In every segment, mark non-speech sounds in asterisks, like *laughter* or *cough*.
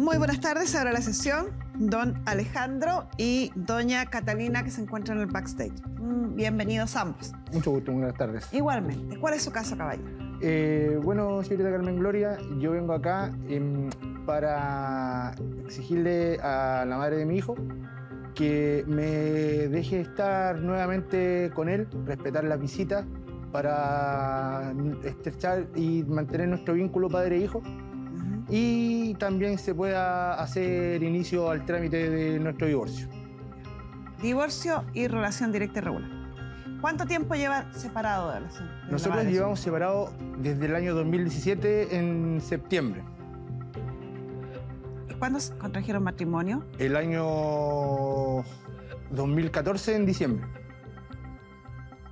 Muy buenas tardes, ahora la sesión. Don Alejandro y doña Catalina que se encuentran en el backstage. Mm, bienvenidos ambos. Mucho gusto, buenas tardes. Igualmente. ¿Cuál es su caso, caballo? Eh, bueno, señorita Carmen Gloria, yo vengo acá em, para exigirle a la madre de mi hijo que me deje estar nuevamente con él, respetar la visita para estrechar y mantener nuestro vínculo padre e hijo y también se pueda hacer inicio al trámite de nuestro divorcio. Divorcio y relación directa y regular. ¿Cuánto tiempo lleva separado de la Nosotros llevamos separado desde el año 2017 en septiembre. ¿Cuándo contrajeron matrimonio? El año 2014 en diciembre.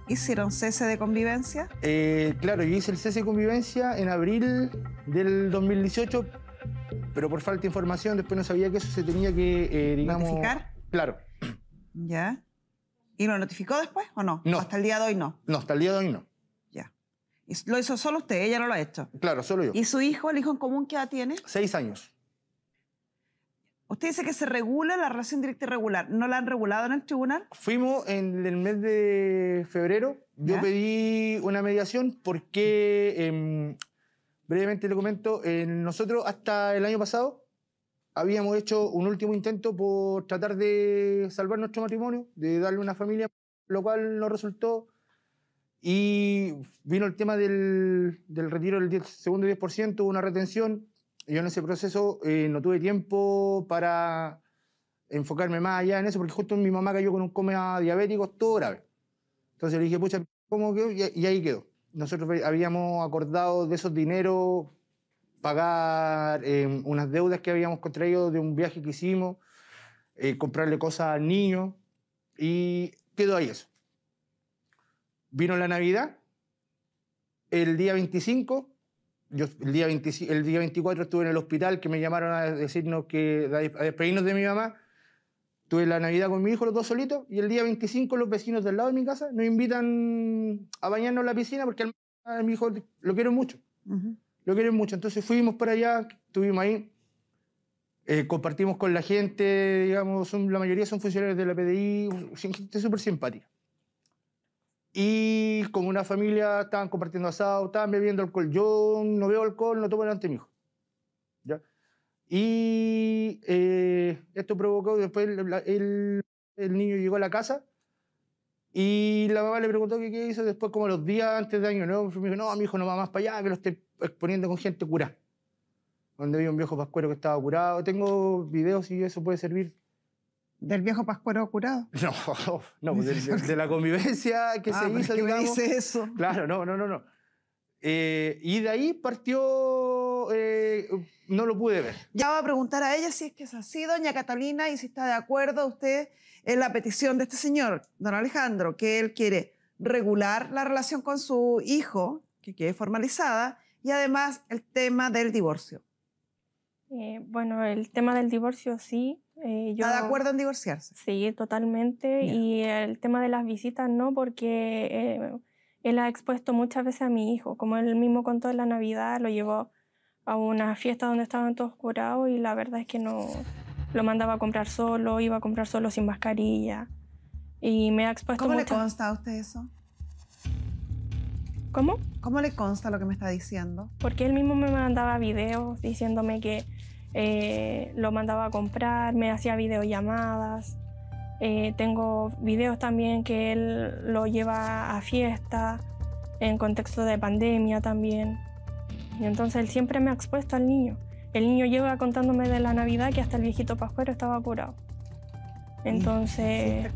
¿Hicieron cese de convivencia? Eh, claro, yo hice el cese de convivencia en abril del 2018, pero por falta de información, después no sabía que eso se tenía que, eh, digamos... ¿Notificar? Claro. Ya. ¿Y lo notificó después o no? No. hasta el día de hoy no. No, hasta el día de hoy no. Ya. ¿Lo hizo solo usted? ¿Ella no lo ha hecho? Claro, solo yo. ¿Y su hijo, el hijo en común, qué edad tiene? Seis años. Usted dice que se regula la relación directa y regular. ¿No la han regulado en el tribunal? Fuimos en el mes de febrero. Yo pedí una mediación porque, em, brevemente le comento, nosotros hasta el año pasado habíamos hecho un último intento por tratar de salvar nuestro matrimonio, de darle una familia, lo cual no resultó. Y vino el tema del, del retiro del segundo 10%, una retención yo en ese proceso eh, no tuve tiempo para enfocarme más allá en eso, porque justo mi mamá cayó con un coma diabético, todo grave. Entonces le dije, pucha, ¿cómo quedó? Y, ahí quedó. Nosotros habíamos acordado de esos dineros pagar eh, unas deudas que habíamos contraído de un viaje que hicimos, eh, comprarle cosas al niño, y quedó ahí eso. Vino la Navidad, el día 25 yo el día, el día 24 estuve en el hospital, que me llamaron a decirnos que a despedirnos de mi mamá. Tuve la Navidad con mi hijo, los dos solitos, y el día 25 los vecinos del lado de mi casa nos invitan a bañarnos en la piscina porque a mi hijo lo quieren mucho. Lo quieren mucho. Entonces fuimos para allá, estuvimos ahí, eh, compartimos con la gente, digamos, la mayoría son funcionarios de la PDI, gente súper simpática. Y con una familia estaban compartiendo asado, estaban bebiendo alcohol. Yo no veo alcohol, no tomo delante de mi hijo. ¿Ya? Y eh, esto provocó, después el, niño llegó a la casa y la mamá le preguntó qué, hizo. Después, como los días antes de Año Nuevo, me dijo, no, mi hijo no va más para allá, que lo esté exponiendo con gente curada. Donde había un viejo pascuero que estaba curado. Tengo videos y eso puede servir del viejo Pascuero curado. *laughs* No, no, de, la convivencia que *laughs* ah, se hizo, dice eso? Claro, no, no, no, no. Eh, y de ahí partió, eh, no lo pude ver. Ya va a preguntar a ella si es que es así, doña Catalina, y si está de acuerdo usted en la petición de este señor, don Alejandro, que él quiere regular la relación con su hijo, que quede formalizada, y además el tema del divorcio. Eh, bueno, el tema del divorcio sí, eh, ¿Está de acuerdo en divorciarse? Sí, totalmente. Y el tema de las visitas no, porque eh, él ha expuesto muchas veces a mi hijo. Como él mismo contó en la Navidad, lo llevó a una fiesta donde estaban todos curados y la verdad es que no lo mandaba a comprar solo, iba a comprar solo sin mascarilla. Y me ha expuesto ¿Cómo le consta a usted eso? ¿Cómo? ¿Cómo le consta lo que me está diciendo? Porque él mismo me mandaba videos diciéndome que eh, lo mandaba a comprar, me hacía videollamadas. Eh, tengo videos también que él lo lleva a fiesta, en contexto de pandemia también. Y entonces él siempre me ha expuesto al niño. El niño lleva contándome de la Navidad que hasta el viejito Pascuero estaba curado. Entonces...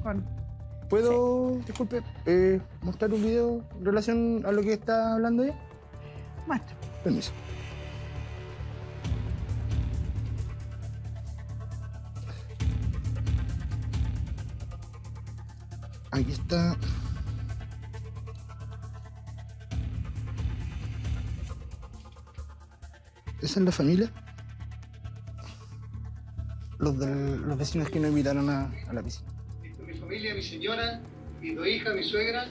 ¿Puedo, disculpe, eh, mostrar un video en relación a lo que está hablando él? Muestra. Permiso. Aquí está. ¿Esa es la familia? Los, los vecinos que no invitaron a, la piscina. Mi familia, mi señora, mi dos hijas, mi suegra,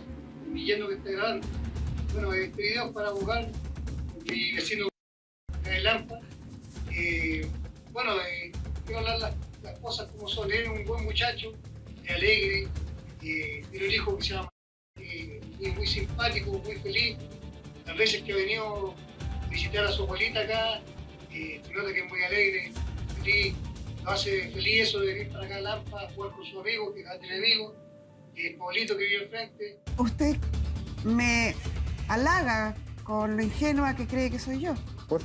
mi yerno que está grabando. Bueno, este video es para abogar mi vecino en el ARPA. bueno, eh, quiero hablar las, cosas como son. es un buen muchacho, alegre, eh, tiene un hijo que se llama eh, es muy simpático, muy feliz. Las veces que ha venido a visitar a su abuelita acá, eh, nota que es muy alegre, feliz, lo hace feliz eso de venir para acá a Lampa a jugar con su amigo, que es enemigo, el abuelito que vive enfrente. Usted me halaga con lo ingenua que cree que soy yo. ¿Por?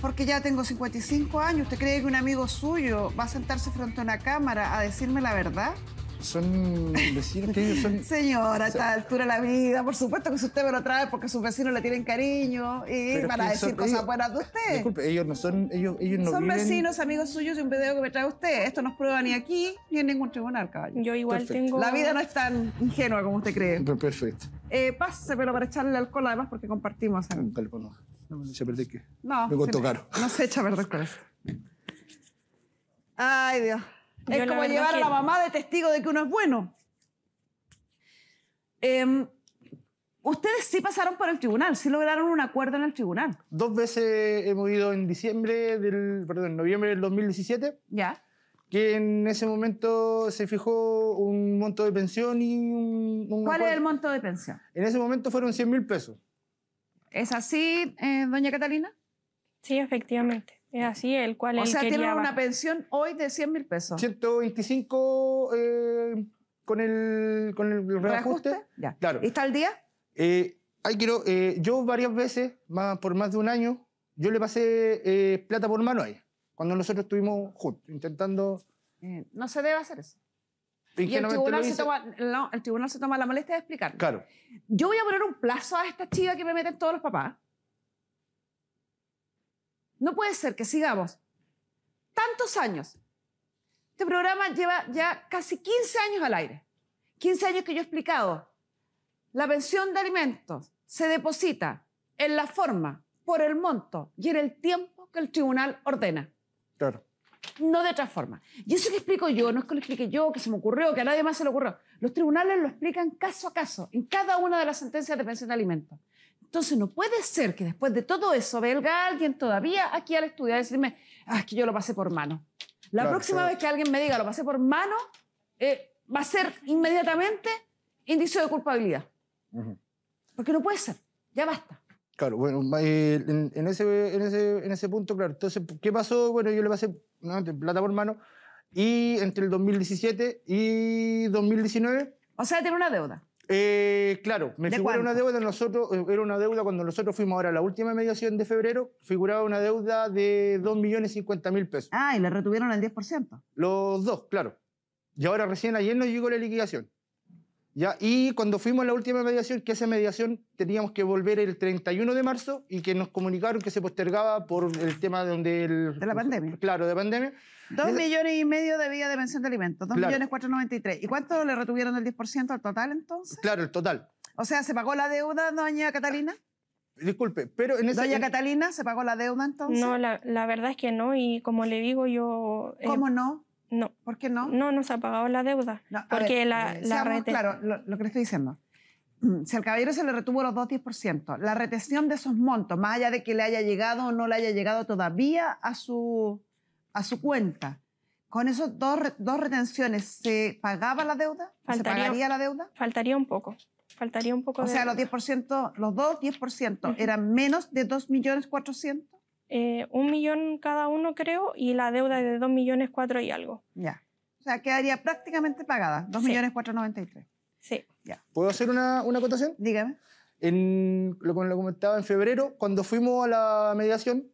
Porque ya tengo 55 años. ¿Usted cree que un amigo suyo va a sentarse frente a una cámara a decirme la verdad? son vecinos que son... *laughs* Señora, a esta altura de la vida, por supuesto que si usted me lo trae porque sus vecinos le tienen cariño y para decir cosas buenas de usted. Disculpe, ellos no son... Ellos, no son vecinos, amigos suyos y un video que me trae usted. Esto no es prueba ni aquí ni en ningún tribunal, caballo. Yo igual tengo... La vida no es tan ingenua como usted cree. perfecto. Eh, pero para echarle alcohol además porque compartimos. no. no ¿Se No. No se echa a con eso. Ay, Dios es como llevar la mamá de testigo de que uno es bueno. Em, ustedes sí pasaron por el tribunal, sí lograron un acuerdo en el tribunal. Dos veces hemos ido en diciembre del, perdón, noviembre del 2017. Ya. Que en ese momento se fijó un monto de pensión y un... ¿Cuál es el monto de pensión? En ese momento fueron 100 mil pesos. ¿Es así, eh, doña Catalina? Sí, efectivamente. Es así, el cual O sea, tiene una pensión hoy de 100 mil pesos. 125 eh, con el, con el reajuste. Ya. Claro. ¿Está al día? Eh, quiero, eh, yo varias veces, más, por más de un año, yo le pasé eh, plata por mano a cuando nosotros estuvimos juntos, intentando... Eh, no se debe hacer eso. Y el tribunal, se toma, no, se toma la molestia de explicar Claro, Yo voy a poner un plazo a esta chica que me meten todos los papás. No puede ser que sigamos tantos años. Este programa lleva ya casi 15 años al aire. 15 años que yo he explicado. La pensión de alimentos se deposita en la forma, por el monto y en el tiempo que el tribunal ordena. Claro. No de otra forma. Y eso que explico yo, no es que lo explique yo, que se me ocurrió, que a nadie más se le ocurrió. Los tribunales lo explican caso a caso, en cada una de las sentencias de pensión de alimentos. Entonces no puede ser que después de todo eso venga alguien todavía aquí al estudio a decirme, ah, que yo lo pasé por mano. La próxima vez que alguien me diga lo pasé por mano, eh, va a ser inmediatamente indicio de culpabilidad. Porque no puede ser, ya basta. Claro, bueno, eh, en, ese, en, ese, punto, claro, entonces, ¿qué pasó? Bueno, yo le pasé plata por mano y entre el 2017 y 2019... O sea, tiene una deuda. Eh, claro, me figura una deuda, nosotros, eh, era una deuda cuando nosotros fuimos ahora a la última mediación de febrero, figuraba una deuda de millones 2.050.000 pesos. Ah, y la retuvieron el 10%. Los dos, claro. Y ahora recién ayer nos llegó la liquidación. ¿ya? Y cuando fuimos a la última mediación, que esa mediación teníamos que volver el 31 de marzo y que nos comunicaron que se postergaba por el tema de donde el... De la pandemia. Claro, de pandemia. Dos millones y medio de vía de pensión de alimentos, dos millones millones noventa ¿Y tres. ¿Y cuánto le retuvieron el 10% al total entonces? Claro, el total. O sea, ¿se pagó la deuda, doña Catalina? Disculpe, pero en esa... ¿Doña Catalina se pagó la deuda entonces? No, la, verdad es que no, y como le digo yo... Eh, ¿Cómo no? No. ¿Por qué no? No, nos ha pagado la deuda. porque la, eh, Claro, lo, que le estoy diciendo. Mm, si al caballero se le retuvo los dos 10%, la retención de esos montos, más allá de que le haya llegado o no le haya llegado todavía a su, a su cuenta, ¿con esos dos, dos retenciones se pagaba la deuda? Faltaría, la deuda? Faltaría un poco. Faltaría un poco o sea, los 10%, los dos 10% eran menos de 2.400.000. Eh, un millón cada uno, creo, y la deuda es de 2 millones cuatro y algo. Ya. O sea, quedaría prácticamente pagada, 2 noventa millones 493. Sí. Ya. ¿Puedo hacer una, una acotación? Dígame. En, lo, que lo comentaba en febrero, cuando fuimos a la mediación,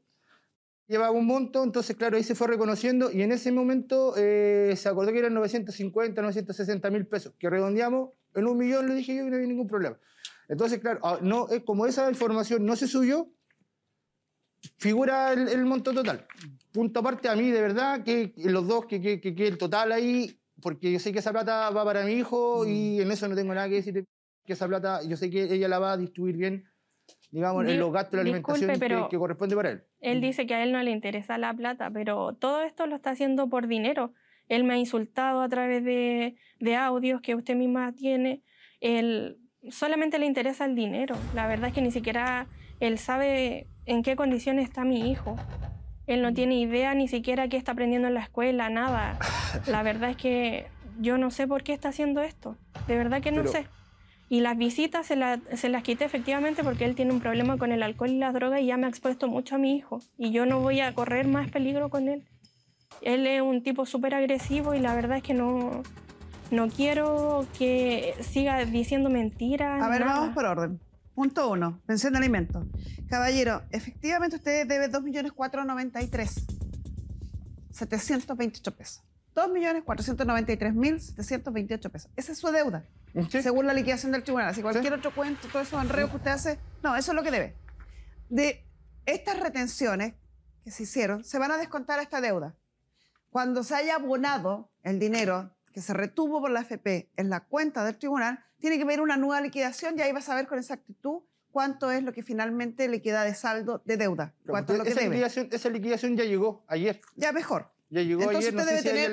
llevaba un monto, entonces claro, ahí se fue reconociendo y en ese momento eh, se acordó que eran 950, 960 mil pesos, que redondeamos en un millón, le dije yo, y no había ningún problema. Entonces, claro, ah, no, como esa información no se subió, figura el, monto total. Punto aparte, a mí de verdad, que los dos, que el total ahí, porque yo sé que esa plata va para mi hijo mm. y en eso no tengo nada que decir, que esa plata, yo sé que ella la va a distribuir bien, digamos, en los gastos de alimentación que, corresponde para él. Él mm. dice que a él no le interesa la plata, pero todo esto lo está haciendo por dinero. Él me ha insultado a través de, de audios que usted misma tiene. Él solamente le interesa el dinero. La verdad es que ni siquiera él sabe en qué condiciones está mi hijo. Él no mm. tiene idea ni siquiera qué está aprendiendo en la escuela, nada. *laughs* La verdad es que yo no sé por qué está haciendo esto. De verdad que no sé. Y las visitas se, las quité efectivamente porque él tiene un problema con el alcohol y las drogas y ya me ha expuesto mucho a mi hijo. Y yo no voy a correr más peligro con él. Él es un tipo súper agresivo y la verdad es que no, no quiero que siga diciendo mentiras. A ver, vamos por orden. Punto uno, pensión de alimentos. Caballero, efectivamente usted debe 2.493.728 pesos. 2.493.728 pesos. Esa es su deuda, según la liquidación del tribunal. Así cualquier otro cuento, todo esos enreo mm. que usted hace, no, eso es lo que debe. De estas retenciones que se hicieron, se van a descontar a esta deuda. Cuando se haya abonado el dinero se retuvo por la FP en la cuenta del tribunal, tiene que ver una nueva liquidación y ahí va a saber con exactitud cuánto es lo que finalmente le queda de saldo de deuda. Pues esa, Liquidación, ya llegó ayer. Ya mejor. Ya llegó ayer, usted debe tener,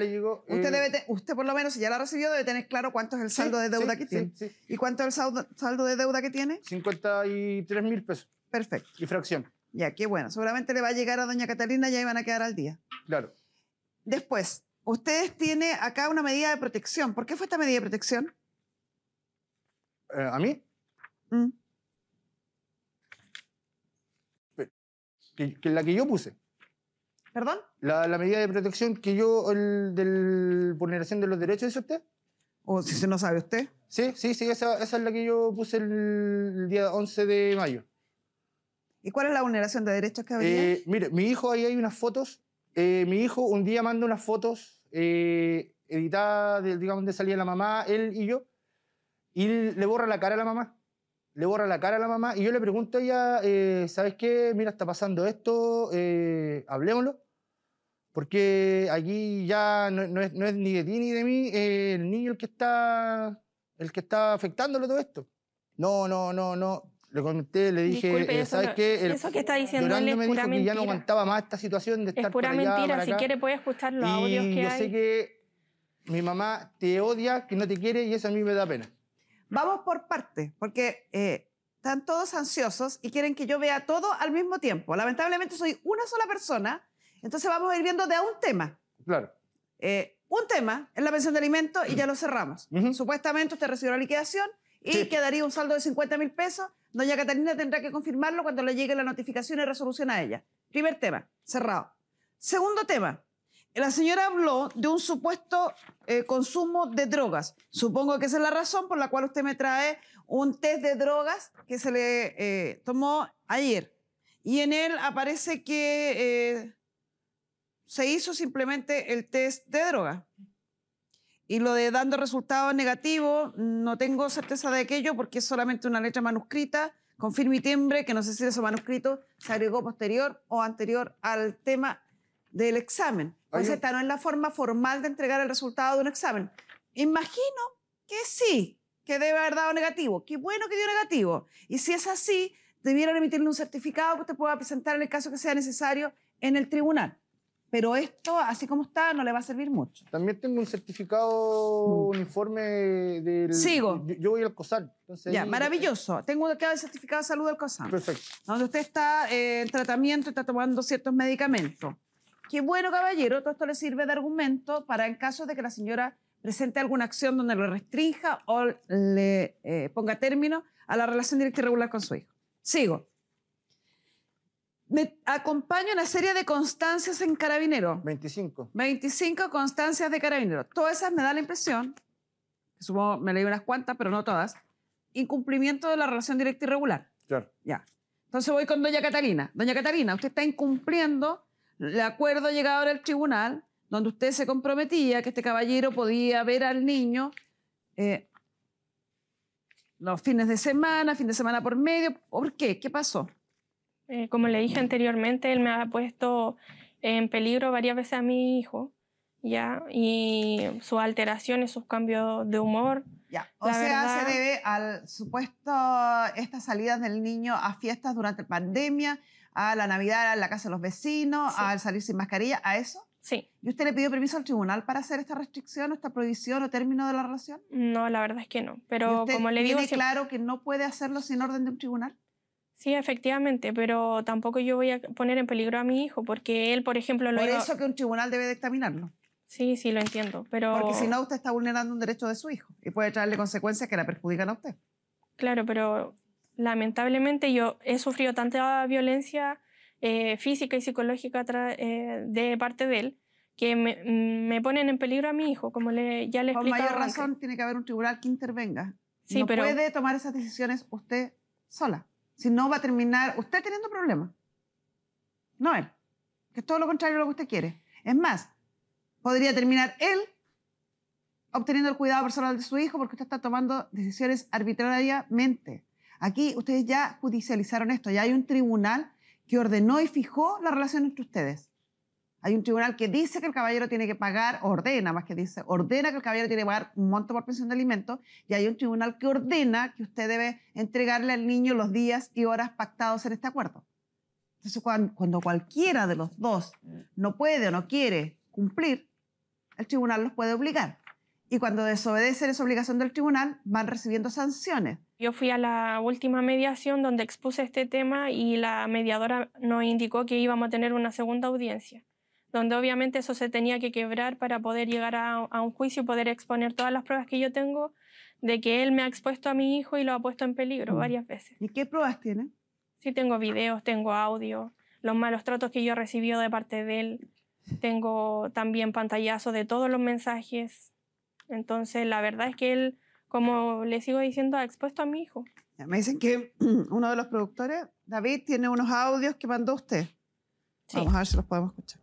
Usted, eh, debe usted, por lo menos, si ya la recibió, debe tener claro cuánto es el saldo de deuda que tiene. ¿Y cuánto es el saldo, saldo de deuda que tiene? 53 mil pesos. Perfecto. Y fracción. Y aquí, bueno. Seguramente le va a llegar a doña Catalina y ahí van a quedar al día. Claro. Después, ustedes tienen acá una medida de protección. ¿Por qué fue esta medida de protección? ¿A mí? Mm. Que, la que yo puse. ¿Perdón? La, medida de protección que yo, el de vulneración de los derechos, dice usted. O si se no sabe usted. Sí, sí, sí, esa, es la que yo puse el, día 11 de mayo. ¿Y cuál es la vulneración de derechos que había? Eh, mire, mi hijo, ahí hay unas fotos. Eh, mi hijo un día manda unas fotos eh, editada, digamos, de salida la mamá, él y yo, y le borra la cara a la mamá. Le borra la cara a la mamá y yo le pregunto a ella, eh, ¿sabes qué? Mira, está pasando esto, eh, hablemoslo. Porque aquí ya no, es, ni de ti ni de mí, el niño el que está, el que está afectándolo todo esto. No, no, no, no le comenté, le dije, eh, ¿sabes qué? eso que está diciendo él me dijo que ya no aguantaba más esta situación de estar Es pura mentira, si quiere puede escuchar los audios que yo sé que mi mamá te odia, que no te quiere y eso a mí me da pena. Vamos por partes, porque eh, están todos ansiosos y quieren que yo vea todo al mismo tiempo. Lamentablemente soy una sola persona, entonces vamos a ir viendo de a un tema. Claro. Eh, un tema es la pensión de alimentos y ya lo cerramos. Supuestamente usted recibió la liquidación, y quedaría un saldo de 50 mil pesos. Doña Catalina tendrá que confirmarlo cuando le llegue la notificación y resolución a ella. Primer tema, cerrado. Segundo tema, la señora habló de un supuesto eh, consumo de drogas. Supongo que esa es la razón por la cual usted me trae un test de drogas que se le eh, tomó ayer. Y en él aparece que eh, se hizo simplemente el test de droga. Y lo de dando resultados negativos, no tengo certeza de aquello porque es solamente una letra manuscrita con firme y timbre, que no sé si ese manuscrito se agregó posterior o anterior al tema del examen. Entonces, esta no es la forma formal de entregar el resultado de un examen. Imagino que sí, que debe haber dado negativo. Qué bueno que dio negativo. Y si es así, debieron emitirle un certificado que pues, usted pueda presentar en el caso que sea necesario en el tribunal pero esto, así como está, no le va a servir mucho. También tengo un certificado, mm. uniforme del... Sigo. Yo, voy al COSAR. ya, maravilloso. Tengo acá el certificado de salud del COSAR. Perfecto. Donde usted está eh, en tratamiento, está tomando ciertos medicamentos. Qué bueno, caballero, todo esto le sirve de argumento para en caso de que la señora presente alguna acción donde lo restrinja o le eh, ponga término a la relación directa y regular con su hijo. Sigo me acompaña una serie de constancias en carabinero. 25. 25 constancias de carabinero. Todas esas me da la impresión, supongo me leí unas cuantas, pero no todas, incumplimiento de la relación directa y regular. Claro. Ya. Entonces voy con doña Catalina. Doña Catalina, usted está incumpliendo el acuerdo llegado ahora al tribunal, donde usted se comprometía que este caballero podía ver al niño eh, los fines de semana, fin de semana por medio. ¿Por qué? ¿Qué pasó? Eh, como le dije anteriormente, él me ha puesto en peligro varias veces a mi hijo, ¿ya? Y sus alteraciones, sus cambios de humor. Ya, o sea, se debe al supuesto, estas salidas del niño a fiestas durante la pandemia, a la Navidad a la casa de los vecinos, al salir sin mascarilla, ¿a eso? Sí. ¿Y usted le pidió permiso al tribunal para hacer esta restricción esta prohibición o término de la relación? No, la verdad es que no. Pero como le digo. ¿Tiene claro que no puede hacerlo sin orden de un tribunal? Sí, efectivamente, pero tampoco yo voy a poner en peligro a mi hijo porque él, por ejemplo, lo... Por eso que un tribunal debe examinarlo? Sí, sí, lo entiendo, pero... Porque si no, usted está vulnerando un derecho de su hijo y puede traerle consecuencias que la perjudican a usted. Claro, pero lamentablemente yo he sufrido tanta violencia eh, física y psicológica eh, de parte de él que mm, me, ponen en peligro a mi hijo, como le, ya le he Por mayor razón tiene que haber un tribunal que intervenga. Sí, no puede tomar esas decisiones usted sola. Si no, va a terminar usted teniendo problemas. No él. Que es todo lo contrario a lo que usted quiere. Es más, podría terminar él obteniendo el cuidado personal de su hijo porque usted está tomando decisiones arbitrariamente. Aquí ustedes ya judicializaron esto, ya hay un tribunal que ordenó y fijó la relación entre ustedes. Hay un tribunal que dice que el caballero tiene que pagar, ordena más que dice, ordena que el caballero tiene que pagar un monto por pensión de alimentos y hay un tribunal que ordena que usted debe entregarle al niño los días y horas pactados en este acuerdo. Entonces, cuando, cuando cualquiera de los dos no puede o no quiere cumplir, el tribunal los puede obligar. Y cuando desobedecen esa obligación del tribunal, van recibiendo sanciones. Yo fui a la última mediación donde expuse este tema y la mediadora nos indicó que íbamos a tener una segunda audiencia donde obviamente eso se tenía que quebrar para poder llegar a, un juicio y poder exponer todas las pruebas que yo tengo de que él me ha expuesto a mi hijo y lo ha puesto en peligro mm. varias veces. ¿Y qué pruebas tiene? Sí, tengo videos, tengo audio, los malos tratos que yo recibí de parte de él, tengo también pantallazos de todos los mensajes. Entonces, la verdad es que él, como le sigo diciendo, ha expuesto a mi hijo. Me dicen que *clears throat* uno de los productores, David, tiene unos audios que mandó usted. Vamos a ver si los podemos escuchar.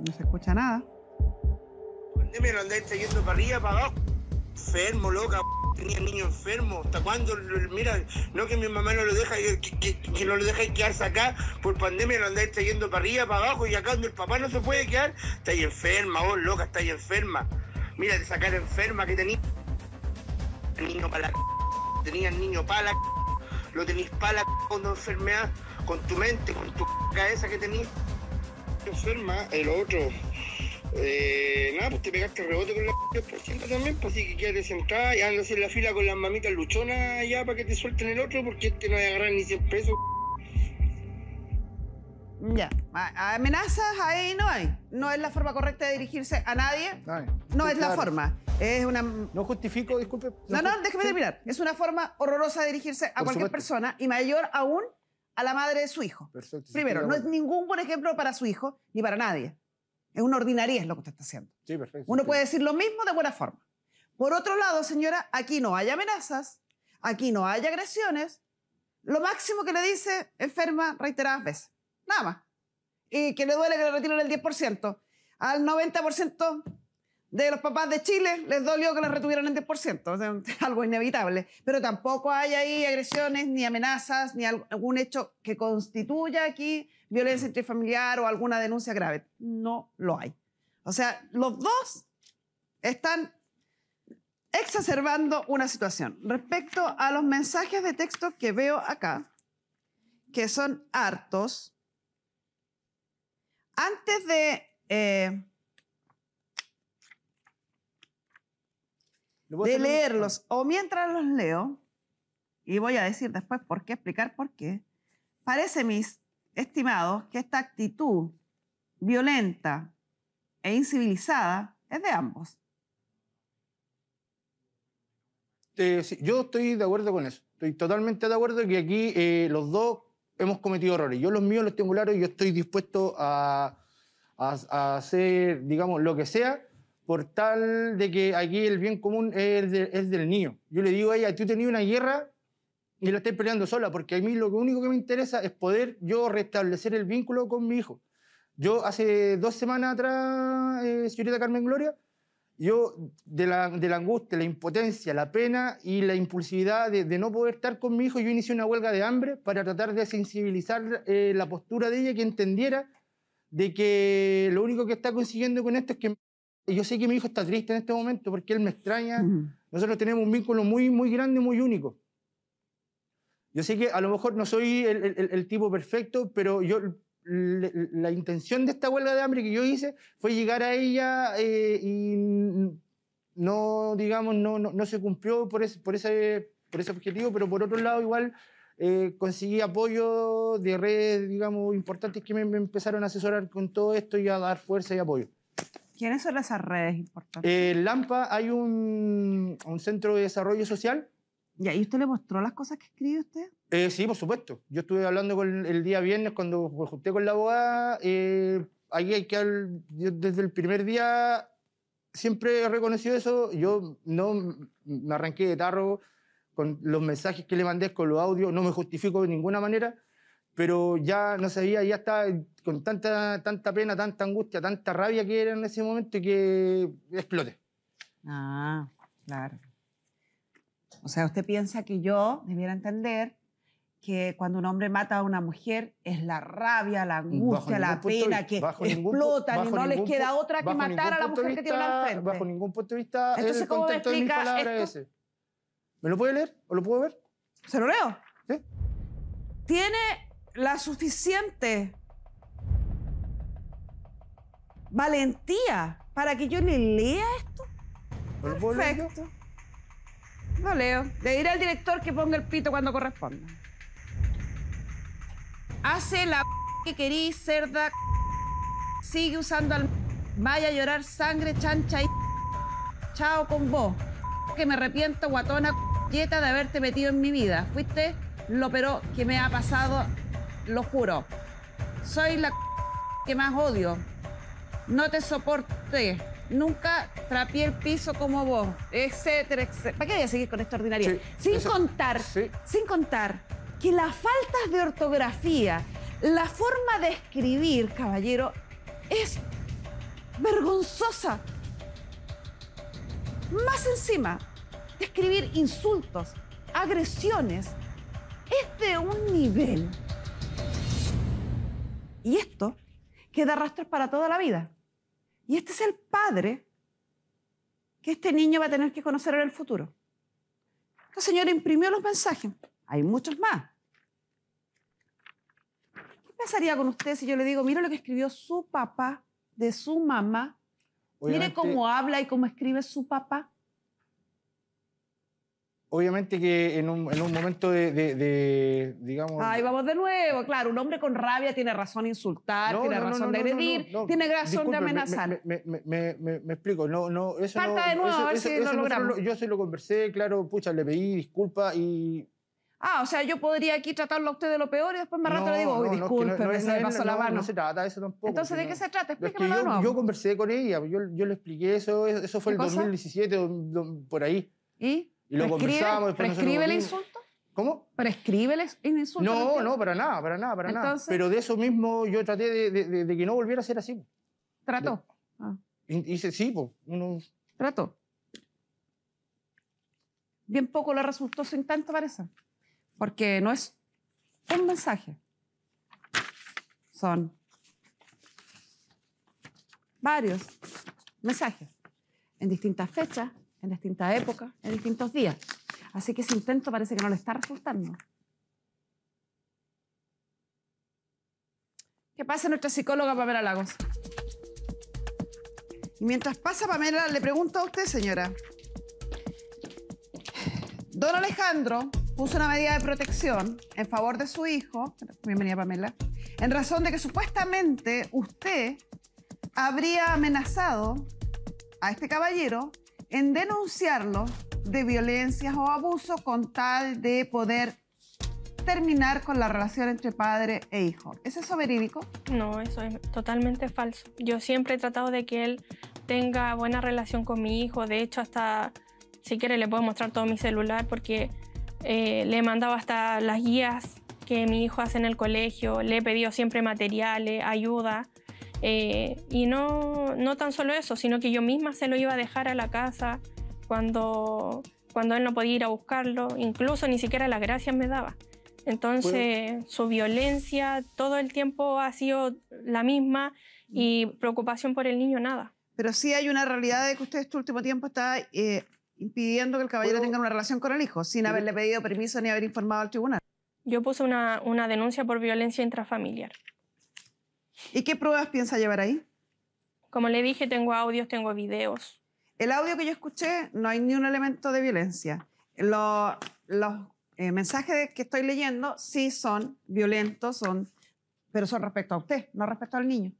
No se escucha nada. Pandemia lo andáis trayendo para arriba, para abajo. Enfermo, loca, tenía niño enfermo. ¿Hasta cuándo? Mira, no que mi mamá no lo deja, que, no lo deja quedarse acá. Por pandemia lo andáis trayendo para arriba, para abajo. Y acá donde el papá no se puede quedar, Está ahí enferma, vos, loca, está ahí enferma. Mira, de sacar enferma que El Niño para la. el niño para la lo tenés para la cuando enfermedad, con tu mente, con tu cabeza que tenés. Enferma el otro. Eh, nada, pues te pegaste rebote con la ciento también, pues así que quédate sentada y andas en la fila con las mamitas luchonas ya para que te suelten el otro, porque este no va a agarrar ni 100 pesos. Ya. Amenazas ahí no hay. No es la forma correcta de dirigirse a nadie. no es la forma. Es una. No justifico, disculpe. No, no, déjeme terminar. Es una forma horrorosa de dirigirse a cualquier persona y mayor aún a la madre de su hijo. Primero, no es ningún buen ejemplo para su hijo ni para nadie. Es una es lo que usted está haciendo. Sí, perfecto. Uno puede decir lo mismo de buena forma. Por otro lado, señora, aquí no hay amenazas, aquí no hay agresiones. Lo máximo que le dice enferma reiteradas veces nada más. Y que le duele que le retiren el 10%. Al 90% de los papás de Chile les dolió que le retuvieran el 10%, *laughs* algo inevitable. Pero tampoco hay ahí agresiones, ni amenazas, ni algún hecho que constituya aquí violencia intrafamiliar o alguna denuncia grave. No lo hay. O sea, los dos están exacerbando una situación. Respecto a los mensajes de texto que veo acá, que son hartos, antes de... Eh, leerlos o mientras los leo, y voy a decir después por qué, explicar por qué, parece, mis estimados, que esta actitud violenta e incivilizada es de ambos. Eh, yo estoy de acuerdo con eso. Estoy totalmente de acuerdo que aquí eh, los dos hemos cometido errores. Yo los míos los tengo claros y yo estoy dispuesto a, hacer, digamos, lo que sea, por tal de que aquí el bien común es, del niño. Yo le digo a ella, tú tenías una guerra y la estás peleando sola, porque a mí lo único que me interesa es poder yo restablecer el vínculo con mi hijo. Yo hace dos semanas atrás, eh, señorita Carmen Gloria, yo, de la, angustia, la impotencia, la pena y la impulsividad de, no poder estar con mi hijo, yo inicié una huelga de hambre para tratar de sensibilizar eh, la postura de ella, que entendiera de que lo único que está consiguiendo con esto es que yo sé que mi hijo está triste en este momento porque él me extraña. Nosotros tenemos un vínculo muy, muy grande, muy único. Yo sé que a lo mejor no soy el tipo perfecto, pero yo la intención de esta huelga de hambre que yo hice fue llegar a ella eh, y no, digamos, no, no, se cumplió por ese, por, ese, por ese objetivo, pero por otro lado igual eh, conseguí apoyo de redes, digamos, importantes que me, empezaron a asesorar con todo esto y a dar fuerza y apoyo. ¿Quiénes son esas redes importantes? Eh, en Lampa hay un, un centro de desarrollo social. ¿Y ahí usted le mostró las cosas que escribe usted? Eh, sí, por supuesto. Yo estuve hablando con el día viernes cuando me junté con la abogada. Eh, ahí hay que desde el primer día siempre he reconocido eso. Yo no me arranqué de tarro con los mensajes que le mandé, con los audios, no me justifico de ninguna manera, pero ya no sabía, ya estaba con tanta, tanta pena, tanta angustia, tanta rabia que era en ese momento que exploté. Ah, claro. O sea, usted piensa que yo debiera entender que cuando un hombre mata a una mujer es la rabia, la angustia, la pena que explotan y no les queda otra que matar a la mujer que tiene al frente. Bajo ningún punto de vista Entonces, el ¿cómo contexto me explica ¿Me lo puede leer o lo puedo ver? ¿Se lo leo? ¿Sí? Tiene la suficiente valentía para que yo le lea esto. ¿Me lo puedo leer Lo leo. Le diré al director que ponga el pito cuando corresponda. Hace la que querís, cerda. Sigue usando al. Vaya a llorar sangre, chancha y. Chao con vos. Que me arrepiento, guatona, quieta de haberte metido en mi vida. Fuiste lo pero que me ha pasado, lo juro. Soy la que más odio. No te soporté. Nunca trapié el piso como vos, etcétera, etcétera. ¿Para qué voy a seguir con esta ordinaria? sin contar, sin contar que las faltas de ortografía, la forma de escribir, caballero, es vergonzosa. Más encima escribir insultos, agresiones, es de un nivel. Y esto queda rastros para toda la vida. Y este es el padre que este niño va a tener que conocer en el futuro. La señora imprimió los mensajes. Hay muchos más. ¿Qué pasaría con usted si yo le digo, mire lo que escribió su papá de su mamá? mire cómo habla y cómo escribe su papá. Obviamente que en un, momento de, de, digamos... Ay, vamos de nuevo. Claro, un hombre con rabia tiene razón de insultar, tiene razón de agredir, tiene razón de amenazar. Me, explico. No, no, eso de nuevo, a ver si lo logramos. yo se lo conversé, claro, pucha, le pedí disculpas y ah, o sea, yo podría aquí tratarlo a usted de lo peor y después más rato le digo, disculpe, no, no, se me pasó la mano. No se trata eso tampoco. Entonces, ¿de qué se trata? Explícame es que yo, conversé con ella, yo, yo, le expliqué eso, eso fue el 2017, por ahí. ¿Y? Y lo conversamos. ¿Prescribe el insulto? ¿Cómo? ¿Prescribe el insulto? No, no, para nada, para nada, para nada. Pero de eso mismo yo traté de, que no volviera a ser así. ¿Trató? Ah. Hice, sí, pues, uno... ¿Trató? Bien poco le resultó sin tanto, parece porque no es un mensaje, son varios mensajes en distintas fechas, en distintas épocas, en distintos días. Así que ese intento parece que no le está resultando. ¿Qué pasa, nuestra psicóloga Pamela Lagos. Y mientras pasa Pamela, le pregunto a usted, señora. Don Alejandro, puso una medida de protección en favor de su hijo, bienvenida Pamela, en razón de que supuestamente usted habría amenazado a este caballero en denunciarlo de violencias o abuso con tal de poder terminar con la relación entre padre e hijo. ¿Es eso verídico? No, eso es totalmente falso. Yo siempre he tratado de que él tenga buena relación con mi hijo. De hecho, hasta si quiere le puedo mostrar todo mi celular porque eh, le he mandado hasta las guías que mi hijo hace en el colegio, le he pedido siempre materiales, ayuda. Eh, y no, no tan solo eso, sino que yo misma se lo iba a dejar a la casa cuando, cuando él no podía ir a buscarlo, incluso ni siquiera las gracias me daba. Entonces su violencia todo el tiempo ha sido la misma y preocupación por el niño nada. Pero sí hay una realidad de que usted este último tiempo está eh, impidiendo que el caballero tenga una relación con el hijo, sin haberle pedido permiso ni haber informado al tribunal. Yo puse una, denuncia por violencia intrafamiliar. ¿Y qué pruebas piensa llevar ahí? Como le dije, tengo audios, tengo videos. El audio que yo escuché, no hay ni un elemento de violencia. Los, eh, mensajes que estoy leyendo sí son violentos, son, pero son respecto a usted, no respecto al niño.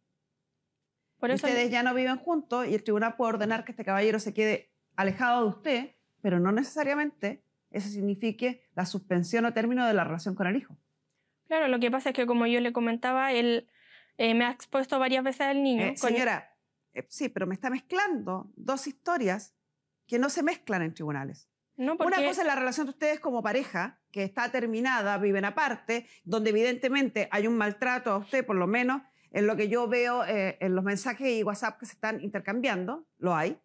Ustedes ya no viven juntos y el tribunal puede ordenar que este caballero se quede alejado de usted, pero no necesariamente eso signifique la suspensión o término de la relación con el hijo. Claro, lo que pasa es que como yo le comentaba, él eh, me ha expuesto varias veces al niño. Eh, señora, eh, sí, pero me está mezclando dos historias que no se mezclan en tribunales. No, porque... Una cosa es la relación de ustedes como pareja, que está terminada, viven aparte, donde evidentemente hay un maltrato a usted, por lo menos en lo que yo veo en los mensajes y WhatsApp que se están intercambiando, lo hay.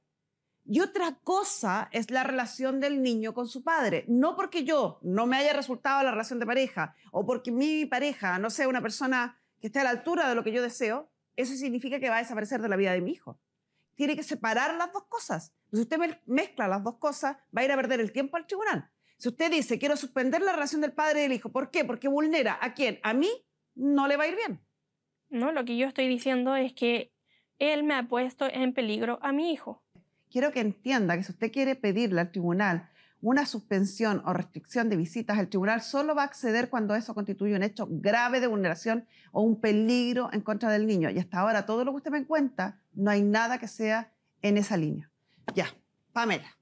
Y otra cosa es la relación del niño con su padre. No porque yo no me haya resultado la relación de pareja o porque mi pareja no sea una persona que esté a la altura de lo que yo deseo, eso significa que va a desaparecer de la vida de mi hijo. Tiene que separar las dos cosas. Si usted mezcla las dos cosas, va a ir a perder el tiempo al tribunal. Si usted dice, quiero suspender la relación del padre y del hijo, ¿por qué? Porque vulnera a quién? A mí no le va a ir bien. No, lo que yo estoy diciendo es que él me ha puesto en peligro a mi hijo quiero que entienda que si usted quiere pedirle al tribunal una suspensión o restricción de visitas el tribunal solo va a acceder cuando eso constituye un hecho grave de vulneración o un peligro en contra del niño. Y hasta ahora, todo lo que usted me cuenta, no hay nada que sea en esa línea. Ya, Pamela,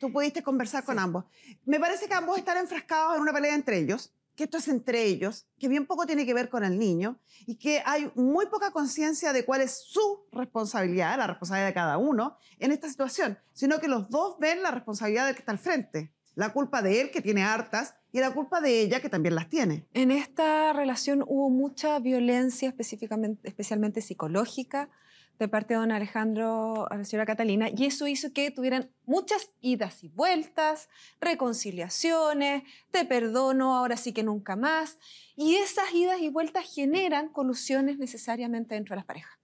tú pudiste conversar con ambos. Me parece que ambos están enfrascados en una pelea entre ellos que esto es entre ellos, que bien poco tiene que ver con el niño y que hay muy poca conciencia de cuál es su responsabilidad, la responsabilidad de cada uno en esta situación, sino que los dos ven la responsabilidad del que está al frente, la culpa de él que tiene hartas y la culpa de ella que también las tiene. En esta relación hubo mucha violencia específicamente, especialmente psicológica, de parte de don Alejandro a la señora Catalina, y eso hizo que tuvieran muchas idas y vueltas, reconciliaciones, te perdono, ahora sí que nunca más, y esas idas y vueltas generan colusiones necesariamente dentro de las parejas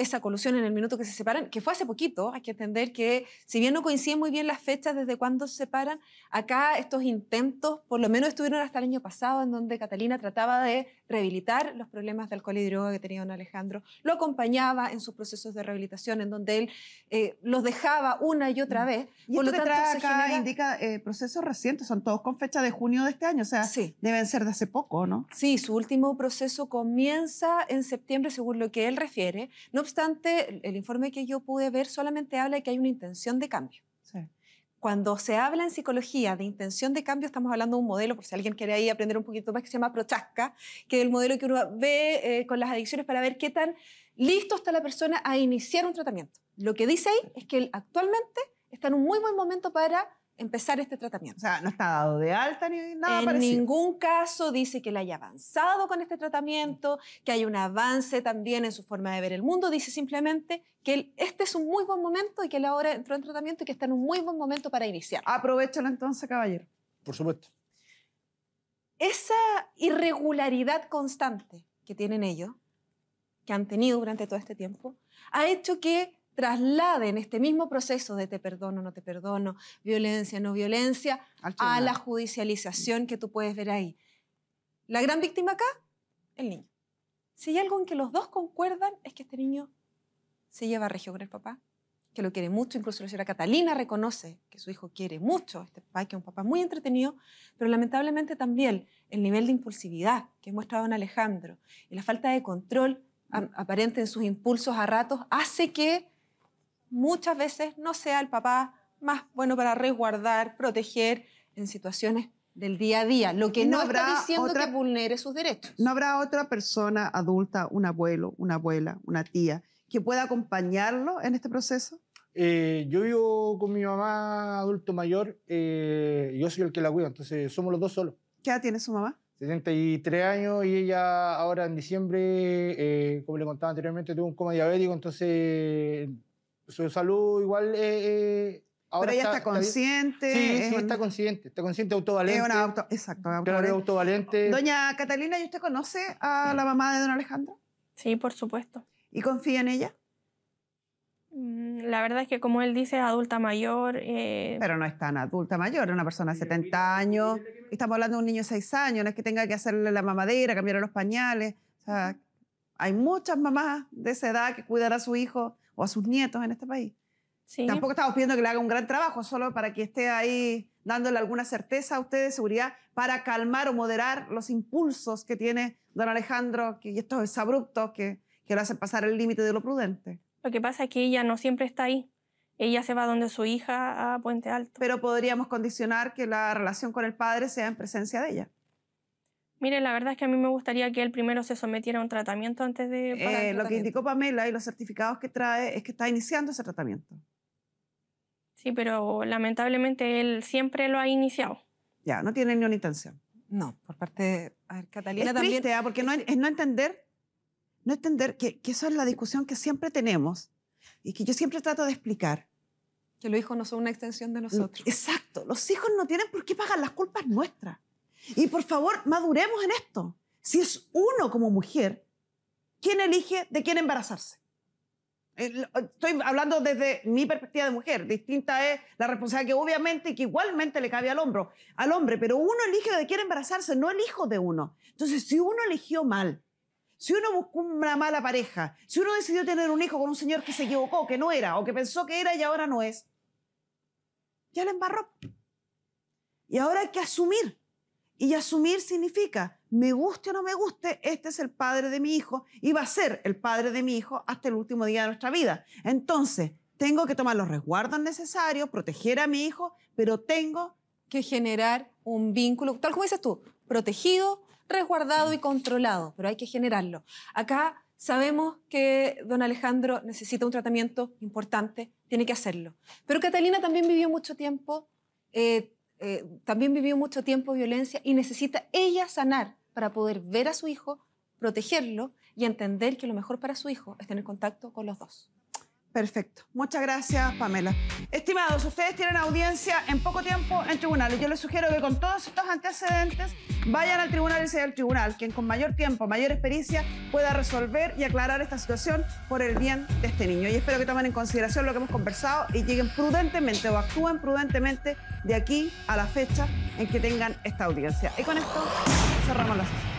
esa colusión en el minuto que se separan, que fue hace poquito, hay que entender que si bien no coinciden muy bien las fechas desde cuándo se separan, acá estos intentos por lo menos estuvieron hasta el año pasado, en donde Catalina trataba de rehabilitar los problemas de alcohol y droga que tenía don Alejandro, lo acompañaba en sus procesos de rehabilitación, en donde él eh, los dejaba una y otra mm. vez. Y lo que trae acá indica eh, procesos recientes, son todos con fecha de junio de este año, o sea, deben ser de hace poco, ¿no? Sí, su último proceso comienza en septiembre, según lo que él refiere. No obstante, el informe que yo pude ver solamente habla de que hay una intención de cambio. Cuando se habla en psicología de intención de cambio, estamos hablando de un modelo, por si alguien quiere ahí aprender un poquito más, que se llama Prochaska, que es el modelo que uno ve eh, con las adicciones para ver qué tan listo está la persona a iniciar un tratamiento. Lo que dice ahí es que actualmente está en un muy buen momento para empezar este tratamiento. O sea, no está dado de alta ni nada en En ningún caso dice que le haya avanzado con este tratamiento, que hay un avance también en su forma de ver el mundo. Dice simplemente que este es un muy buen momento y que él ahora entró en tratamiento y que está en un muy buen momento para iniciar. Aprovechalo entonces, caballero. Por supuesto. Esa irregularidad constante que tienen ellos, que han tenido durante todo este tiempo, ha hecho que trasladen este mismo proceso de te perdono, no te perdono, violencia, no violencia, a la judicialización que tú puedes ver ahí. La gran víctima acá, el niño. Si hay algo en que los dos concuerdan es que este niño se lleva a región con el papá, que lo quiere mucho, incluso la señora Catalina reconoce que su hijo quiere mucho este papá, que es un papá muy entretenido, pero lamentablemente también el nivel de impulsividad que mostrado don Alejandro y la falta de control aparente en sus impulsos a ratos hace que muchas veces no sea el papá más bueno para resguardar, proteger en situaciones del día a día, lo que no, habrá está diciendo otra, que vulnere sus derechos. No habrá otra persona adulta, un abuelo, una abuela, una tía, que pueda acompañarlo en este proceso. Eh, yo vivo con mi mamá adulto mayor, eh, yo soy el que la cuida, entonces somos los dos solos. ¿Qué edad tiene su mamá? 73 años y ella ahora en diciembre, eh, como le contaba anteriormente, tuvo un coma diabético, entonces su salud igual... Eh, eh, ahora Pero ella está, consciente. sí, sí, está consciente. Está consciente, autovalente. Es una auto, exacto, autovalente. Doña Catalina, ¿y usted conoce a la mamá de don Alejandro? Sí, por supuesto. ¿Y confía en ella? Mm, la verdad es que, como él dice, adulta mayor. Eh, Pero no es tan adulta mayor, es una persona de 70 años. Estamos hablando de un niño de 6 años, no es que tenga que hacerle la mamadera, cambiar los pañales. hay muchas mamás de esa edad que cuidar a su hijo o a sus nietos en este país. Sí. Tampoco estamos pidiendo que le haga un gran trabajo, solo para que esté ahí dándole alguna certeza a ustedes, seguridad para calmar o moderar los impulsos que tiene don Alejandro que, y estos abrupto que, que lo hacen pasar el límite de lo prudente. Lo que pasa es que ella no siempre está ahí. Ella se va donde su hija a Puente Alto. Pero podríamos condicionar que la relación con el padre sea en presencia de ella. Mire, la verdad es que a mí me gustaría que él primero se sometiera a un tratamiento antes de... Eh, lo que indicó Pamela y los certificados que trae es que está iniciando ese tratamiento. Sí, pero lamentablemente él siempre lo ha iniciado. Ya, no tiene ni una intención. No, por parte de... Catalina también... Triste, da, ¿ah? porque no, es no entender, no entender que, que eso es la discusión que siempre tenemos y que yo siempre trato de explicar. Que los hijos no son una extensión de nosotros. Exacto, los hijos no tienen por qué pagar las culpas nuestras. Y por favor, maduremos en esto. Si es uno como mujer, ¿quién elige de quién embarazarse? Estoy hablando desde mi perspectiva de mujer. Distinta es la responsabilidad que obviamente y que igualmente le cabe al hombro, al hombre, pero uno elige de quién embarazarse, no el hijo de uno. Entonces, si uno eligió mal, si uno buscó una mala pareja, si uno decidió tener un hijo con un señor que se equivocó, que no era, o que pensó que era y ahora no es, ya le embarró. Y ahora hay que asumir y asumir significa, me guste o no me guste, este es el padre de mi hijo y va a ser el padre de mi hijo hasta el último día de nuestra vida. Entonces, tengo que tomar los resguardos necesarios, proteger a mi hijo, pero tengo que generar un vínculo, tal como dices tú, protegido, resguardado y controlado, pero hay que generarlo. Acá sabemos que don Alejandro necesita un tratamiento importante, tiene que hacerlo. Pero Catalina también vivió mucho tiempo eh, eh, también vivió mucho tiempo violencia y necesita ella sanar para poder ver a su hijo, protegerlo y entender que lo mejor para su hijo es tener contacto con los dos. Perfecto. Muchas gracias, Pamela. Estimados, ustedes tienen audiencia en poco tiempo en tribunales. Yo les sugiero que con todos estos antecedentes vayan al tribunal y sea el tribunal quien con mayor tiempo, mayor experiencia pueda resolver y aclarar esta situación por el bien de este niño. Y espero que tomen en consideración lo que hemos conversado y lleguen prudentemente o actúen prudentemente de aquí a la fecha en que tengan esta audiencia. Y con esto cerramos la sesión.